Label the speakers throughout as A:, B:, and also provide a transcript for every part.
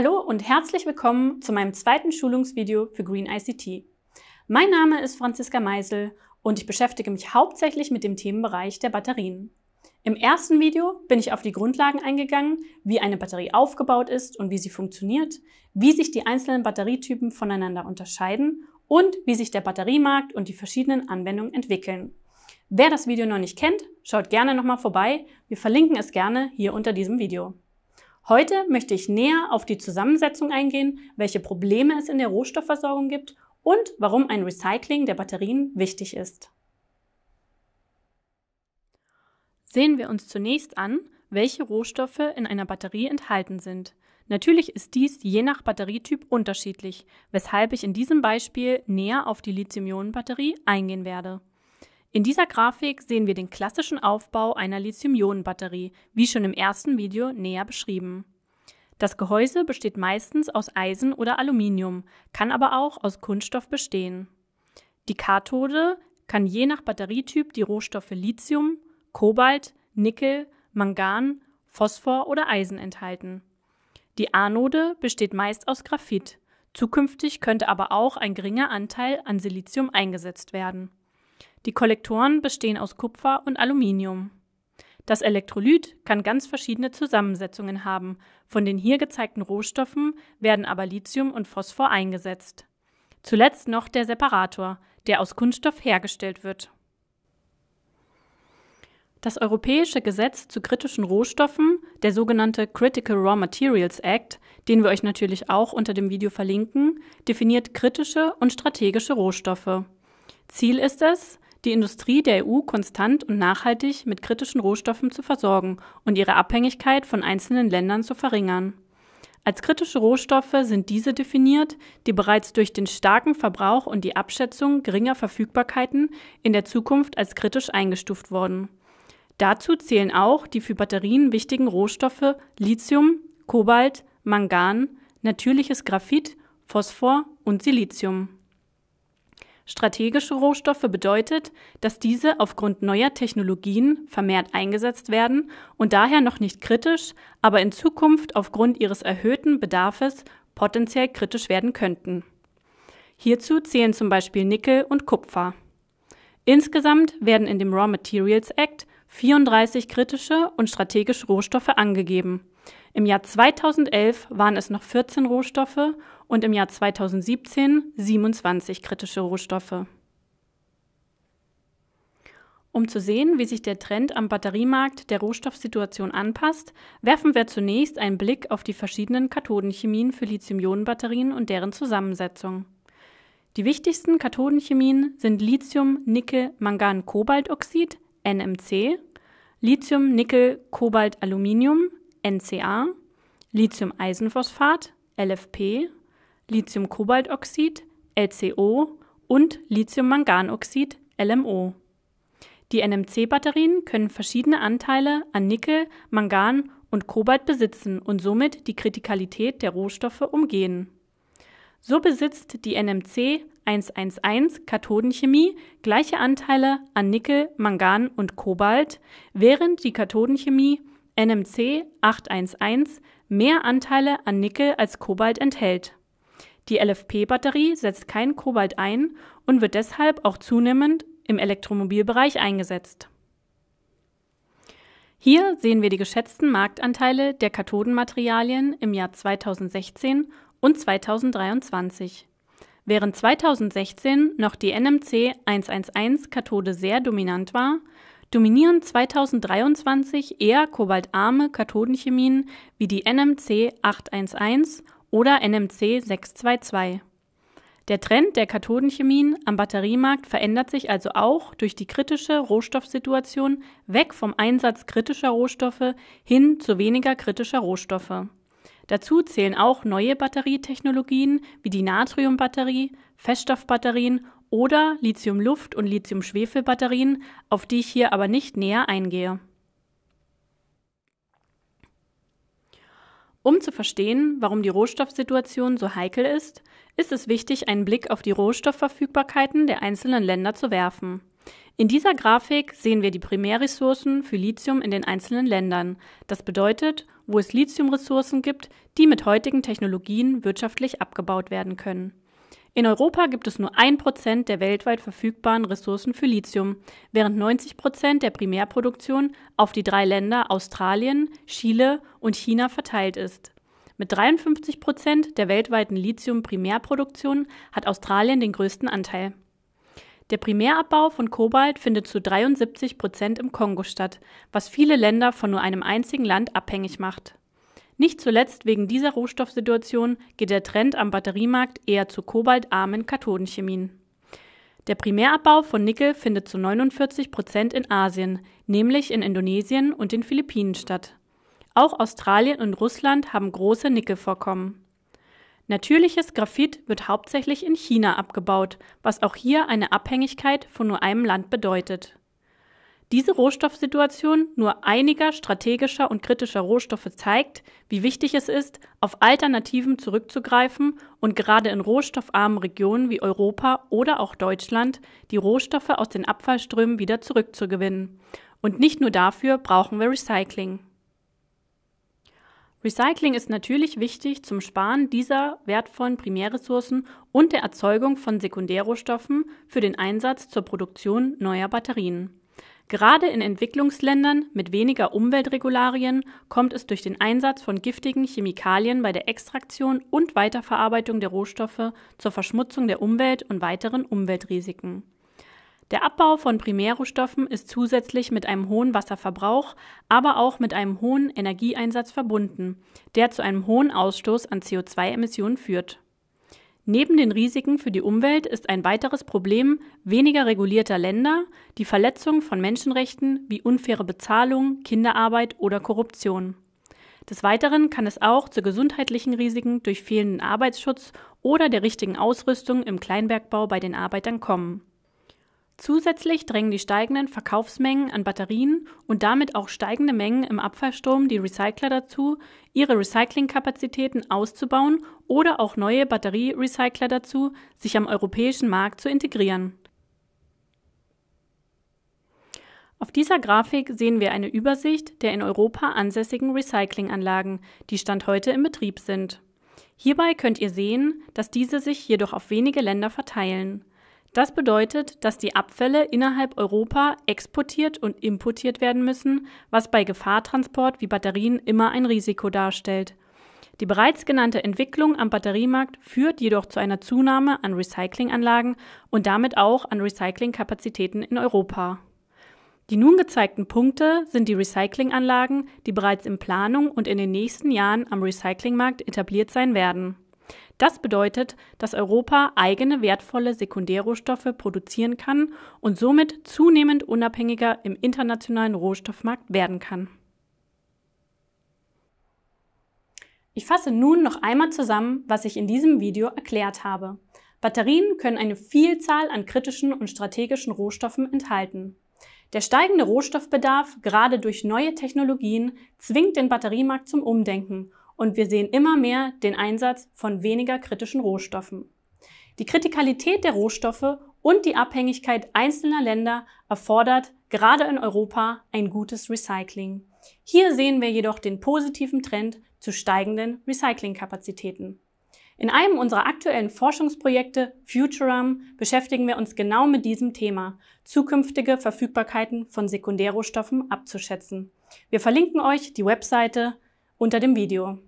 A: Hallo und herzlich willkommen zu meinem zweiten Schulungsvideo für Green ICT. Mein Name ist Franziska Meisel und ich beschäftige mich hauptsächlich mit dem Themenbereich der Batterien. Im ersten Video bin ich auf die Grundlagen eingegangen, wie eine Batterie aufgebaut ist und wie sie funktioniert, wie sich die einzelnen Batterietypen voneinander unterscheiden und wie sich der Batteriemarkt und die verschiedenen Anwendungen entwickeln. Wer das Video noch nicht kennt, schaut gerne nochmal vorbei. Wir verlinken es gerne hier unter diesem Video. Heute möchte ich näher auf die Zusammensetzung eingehen, welche Probleme es in der Rohstoffversorgung gibt und warum ein Recycling der Batterien wichtig ist. Sehen wir uns zunächst an, welche Rohstoffe in einer Batterie enthalten sind. Natürlich ist dies je nach Batterietyp unterschiedlich, weshalb ich in diesem Beispiel näher auf die Lithium-Ionen-Batterie eingehen werde. In dieser Grafik sehen wir den klassischen Aufbau einer Lithium-Ionen-Batterie, wie schon im ersten Video näher beschrieben. Das Gehäuse besteht meistens aus Eisen oder Aluminium, kann aber auch aus Kunststoff bestehen. Die Kathode kann je nach Batterietyp die Rohstoffe Lithium, Kobalt, Nickel, Mangan, Phosphor oder Eisen enthalten. Die Anode besteht meist aus Graphit. Zukünftig könnte aber auch ein geringer Anteil an Silizium eingesetzt werden. Die Kollektoren bestehen aus Kupfer und Aluminium. Das Elektrolyt kann ganz verschiedene Zusammensetzungen haben, von den hier gezeigten Rohstoffen werden aber Lithium und Phosphor eingesetzt. Zuletzt noch der Separator, der aus Kunststoff hergestellt wird. Das Europäische Gesetz zu kritischen Rohstoffen, der sogenannte Critical Raw Materials Act, den wir euch natürlich auch unter dem Video verlinken, definiert kritische und strategische Rohstoffe. Ziel ist es, die Industrie der EU konstant und nachhaltig mit kritischen Rohstoffen zu versorgen und ihre Abhängigkeit von einzelnen Ländern zu verringern. Als kritische Rohstoffe sind diese definiert, die bereits durch den starken Verbrauch und die Abschätzung geringer Verfügbarkeiten in der Zukunft als kritisch eingestuft wurden. Dazu zählen auch die für Batterien wichtigen Rohstoffe Lithium, Kobalt, Mangan, natürliches Graphit, Phosphor und Silizium. Strategische Rohstoffe bedeutet, dass diese aufgrund neuer Technologien vermehrt eingesetzt werden und daher noch nicht kritisch, aber in Zukunft aufgrund ihres erhöhten Bedarfes potenziell kritisch werden könnten. Hierzu zählen zum Beispiel Nickel und Kupfer. Insgesamt werden in dem Raw Materials Act 34 kritische und strategische Rohstoffe angegeben. Im Jahr 2011 waren es noch 14 Rohstoffe und im Jahr 2017 27 kritische Rohstoffe. Um zu sehen, wie sich der Trend am Batteriemarkt der Rohstoffsituation anpasst, werfen wir zunächst einen Blick auf die verschiedenen Kathodenchemien für Lithium-Ionen-Batterien und deren Zusammensetzung. Die wichtigsten Kathodenchemien sind Lithium-Nickel-Mangan-Kobaltoxid, NMC, Lithium-Nickel-Kobalt-Aluminium, NCA, Lithium-Eisenphosphat, LFP, Lithium-Kobaltoxid, LCO und Lithium-Manganoxid, LMO. Die NMC-Batterien können verschiedene Anteile an Nickel, Mangan und Kobalt besitzen und somit die Kritikalität der Rohstoffe umgehen. So besitzt die NMC 111 Kathodenchemie gleiche Anteile an Nickel, Mangan und Kobalt, während die Kathodenchemie NMC 811 mehr Anteile an Nickel als Kobalt enthält. Die LFP-Batterie setzt kein Kobalt ein und wird deshalb auch zunehmend im Elektromobilbereich eingesetzt. Hier sehen wir die geschätzten Marktanteile der Kathodenmaterialien im Jahr 2016 und 2023. Während 2016 noch die NMC 111 Kathode sehr dominant war, dominieren 2023 eher kobaltarme Kathodenchemien wie die NMC 811 oder NMC 622. Der Trend der Kathodenchemien am Batteriemarkt verändert sich also auch durch die kritische Rohstoffsituation weg vom Einsatz kritischer Rohstoffe hin zu weniger kritischer Rohstoffe. Dazu zählen auch neue Batterietechnologien wie die Natriumbatterie, Feststoffbatterien oder Lithium-Luft- und Lithium-Schwefel-Batterien, auf die ich hier aber nicht näher eingehe. Um zu verstehen, warum die Rohstoffsituation so heikel ist, ist es wichtig, einen Blick auf die Rohstoffverfügbarkeiten der einzelnen Länder zu werfen. In dieser Grafik sehen wir die Primärressourcen für Lithium in den einzelnen Ländern. Das bedeutet, wo es Lithiumressourcen gibt, die mit heutigen Technologien wirtschaftlich abgebaut werden können. In Europa gibt es nur 1% der weltweit verfügbaren Ressourcen für Lithium, während 90 der Primärproduktion auf die drei Länder Australien, Chile und China verteilt ist. Mit 53 der weltweiten Lithium-Primärproduktion hat Australien den größten Anteil. Der Primärabbau von Kobalt findet zu 73 im Kongo statt, was viele Länder von nur einem einzigen Land abhängig macht. Nicht zuletzt wegen dieser Rohstoffsituation geht der Trend am Batteriemarkt eher zu kobaltarmen Kathodenchemien. Der Primärabbau von Nickel findet zu 49 Prozent in Asien, nämlich in Indonesien und den Philippinen statt. Auch Australien und Russland haben große Nickelvorkommen. Natürliches Graphit wird hauptsächlich in China abgebaut, was auch hier eine Abhängigkeit von nur einem Land bedeutet. Diese Rohstoffsituation nur einiger strategischer und kritischer Rohstoffe zeigt, wie wichtig es ist, auf Alternativen zurückzugreifen und gerade in rohstoffarmen Regionen wie Europa oder auch Deutschland die Rohstoffe aus den Abfallströmen wieder zurückzugewinnen. Und nicht nur dafür brauchen wir Recycling. Recycling ist natürlich wichtig zum Sparen dieser wertvollen Primärressourcen und der Erzeugung von Sekundärrohstoffen für den Einsatz zur Produktion neuer Batterien. Gerade in Entwicklungsländern mit weniger Umweltregularien kommt es durch den Einsatz von giftigen Chemikalien bei der Extraktion und Weiterverarbeitung der Rohstoffe zur Verschmutzung der Umwelt und weiteren Umweltrisiken. Der Abbau von Primärrohstoffen ist zusätzlich mit einem hohen Wasserverbrauch, aber auch mit einem hohen Energieeinsatz verbunden, der zu einem hohen Ausstoß an CO2-Emissionen führt. Neben den Risiken für die Umwelt ist ein weiteres Problem weniger regulierter Länder die Verletzung von Menschenrechten wie unfaire Bezahlung, Kinderarbeit oder Korruption. Des Weiteren kann es auch zu gesundheitlichen Risiken durch fehlenden Arbeitsschutz oder der richtigen Ausrüstung im Kleinbergbau bei den Arbeitern kommen. Zusätzlich drängen die steigenden Verkaufsmengen an Batterien und damit auch steigende Mengen im Abfallstrom die Recycler dazu, ihre Recyclingkapazitäten auszubauen oder auch neue Batterierecycler dazu, sich am europäischen Markt zu integrieren. Auf dieser Grafik sehen wir eine Übersicht der in Europa ansässigen Recyclinganlagen, die Stand heute im Betrieb sind. Hierbei könnt ihr sehen, dass diese sich jedoch auf wenige Länder verteilen. Das bedeutet, dass die Abfälle innerhalb Europa exportiert und importiert werden müssen, was bei Gefahrtransport wie Batterien immer ein Risiko darstellt. Die bereits genannte Entwicklung am Batteriemarkt führt jedoch zu einer Zunahme an Recyclinganlagen und damit auch an Recyclingkapazitäten in Europa. Die nun gezeigten Punkte sind die Recyclinganlagen, die bereits in Planung und in den nächsten Jahren am Recyclingmarkt etabliert sein werden. Das bedeutet, dass Europa eigene wertvolle Sekundärrohstoffe produzieren kann und somit zunehmend unabhängiger im internationalen Rohstoffmarkt werden kann. Ich fasse nun noch einmal zusammen, was ich in diesem Video erklärt habe. Batterien können eine Vielzahl an kritischen und strategischen Rohstoffen enthalten. Der steigende Rohstoffbedarf, gerade durch neue Technologien, zwingt den Batteriemarkt zum Umdenken und wir sehen immer mehr den Einsatz von weniger kritischen Rohstoffen. Die Kritikalität der Rohstoffe und die Abhängigkeit einzelner Länder erfordert gerade in Europa ein gutes Recycling. Hier sehen wir jedoch den positiven Trend zu steigenden Recyclingkapazitäten. In einem unserer aktuellen Forschungsprojekte Futurum beschäftigen wir uns genau mit diesem Thema, zukünftige Verfügbarkeiten von Sekundärrohstoffen abzuschätzen. Wir verlinken euch die Webseite unter dem Video.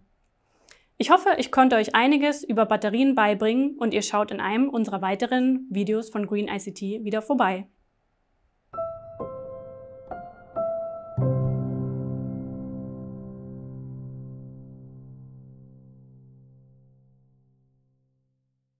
A: Ich hoffe, ich konnte euch einiges über Batterien beibringen und ihr schaut in einem unserer weiteren Videos von Green ICT wieder vorbei.